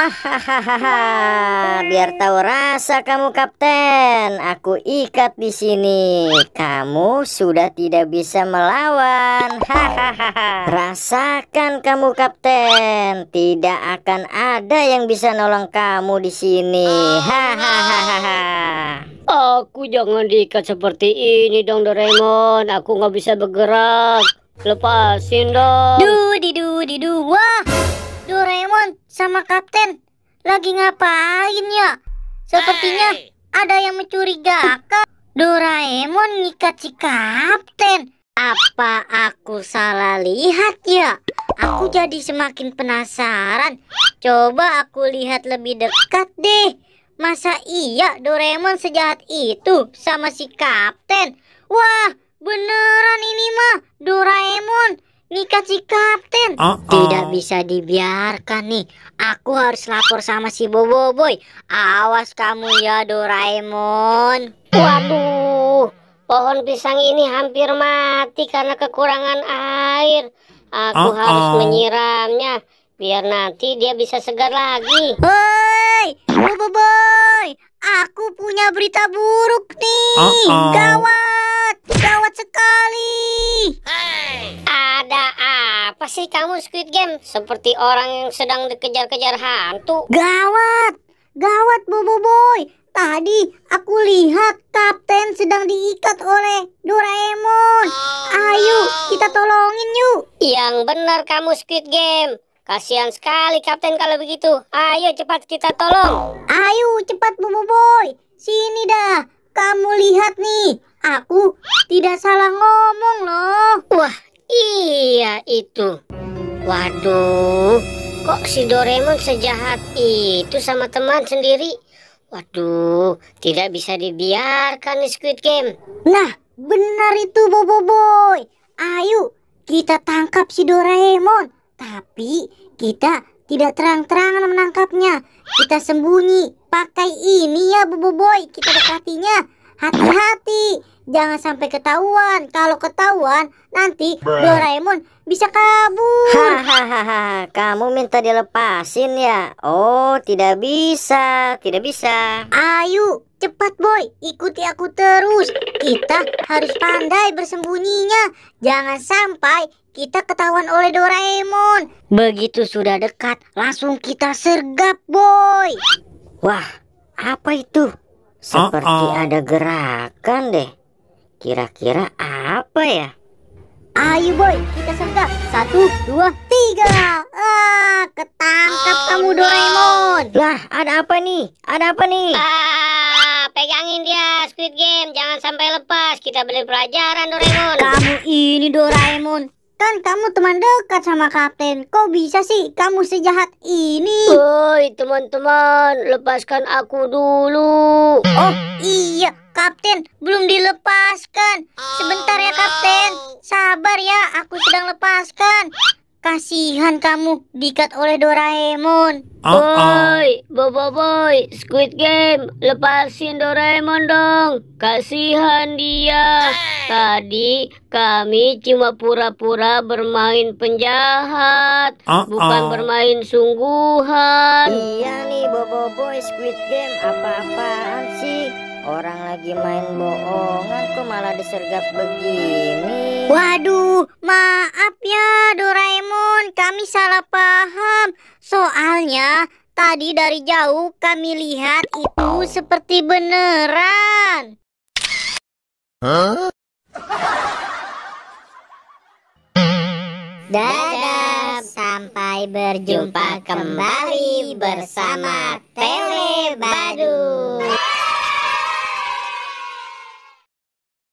Hahaha, biar tahu rasa kamu kapten. Aku ikat di sini. Kamu sudah tidak bisa melawan. Hahaha. Rasakan kamu kapten. Tidak akan ada yang bisa nolong kamu di sini. Hahaha. Aku jangan diikat seperti ini dong Doraemon. Aku nggak bisa bergerak. Lepasin dong. du di du. Wah. Doraemon sama Kapten lagi ngapain ya? Sepertinya hey. ada yang mencurigakan. Doraemon ngikat si Kapten. Apa aku salah lihat ya? Aku jadi semakin penasaran. Coba aku lihat lebih dekat deh. Masa iya Doraemon sejahat itu sama si Kapten? Wah, beneran ini mah Doraemon nikah si kapten. Uh ah, -oh. Tidak ah. bisa dibiarkan nih. Aku harus lapor sama si Bobo Boy. Awas kamu ya Doraemon. Waduh, pohon pisang ini hampir mati karena kekurangan air. Aku uh -oh. harus menyiramnya biar nanti dia bisa segar lagi. Hei, Bobo Boy, aku punya berita buruk nih. Uh -oh. Gawat, gawat sekali. Kenapa sih kamu Squid Game? Seperti orang yang sedang dikejar-kejar hantu. Gawat! Gawat Bobo Boy! Tadi aku lihat kapten sedang diikat oleh Doraemon. Oh, Ayo, no. kita tolongin yuk. Yang benar kamu Squid Game. Kasihan sekali kapten kalau begitu. Ayo cepat kita tolong. Ayo cepat Bobo Boy. Sini dah. Kamu lihat nih, aku tidak salah ngomong. Iya, itu. Waduh, kok si Doraemon sejahat itu sama teman sendiri? Waduh, tidak bisa dibiarkan nih Squid Game. Nah, benar itu Bobo Boy. Ayo, kita tangkap si Doraemon. Tapi kita tidak terang-terangan menangkapnya. Kita sembunyi. Pakai ini ya Bobo Boy, kita dekatinya. Hati-hati jangan sampai ketahuan. Kalau ketahuan, nanti Bro. Doraemon bisa kabur. Hahaha, kamu minta dilepasin ya? Oh, tidak bisa, tidak bisa. Ayo, cepat boy, ikuti aku terus. Kita harus pandai bersembunyinya. Jangan sampai kita ketahuan oleh Doraemon. Begitu sudah dekat, langsung kita sergap boy. Wah, apa itu? Seperti uh -oh. ada gerakan deh. Kira-kira apa ya? Ayo boy, kita sergap. Satu, dua, tiga. Ah, ketangkap oh, kamu Doraemon. No. Lah, ada apa nih? Ada apa nih? Ah, pegangin dia Squid Game. Jangan sampai lepas. Kita beli pelajaran Doraemon. Kamu ini Doraemon. Kan kamu teman dekat sama kapten. Kok bisa sih kamu sejahat ini? Woi, teman-teman, lepaskan aku dulu. Oh, iya, kapten belum dilepaskan. Sebentar ya, kapten. Sabar ya, aku sedang lepaskan. Kasihan kamu diikat oleh Doraemon. Uh -uh. Boy, Bobo Boy, Squid Game, lepasin Doraemon dong. Kasihan dia. Eh. Tadi kami cuma pura-pura bermain penjahat, uh -uh. bukan bermain sungguhan. Iya nih Bobo Boy, Squid Game apa-apaan sih? Orang lagi main bohongan kok malah disergap begini. Waduh, maaf ya Tadi dari jauh kami lihat itu seperti beneran. Huh? Dadah, sampai berjumpa kembali bersama Tele Badu.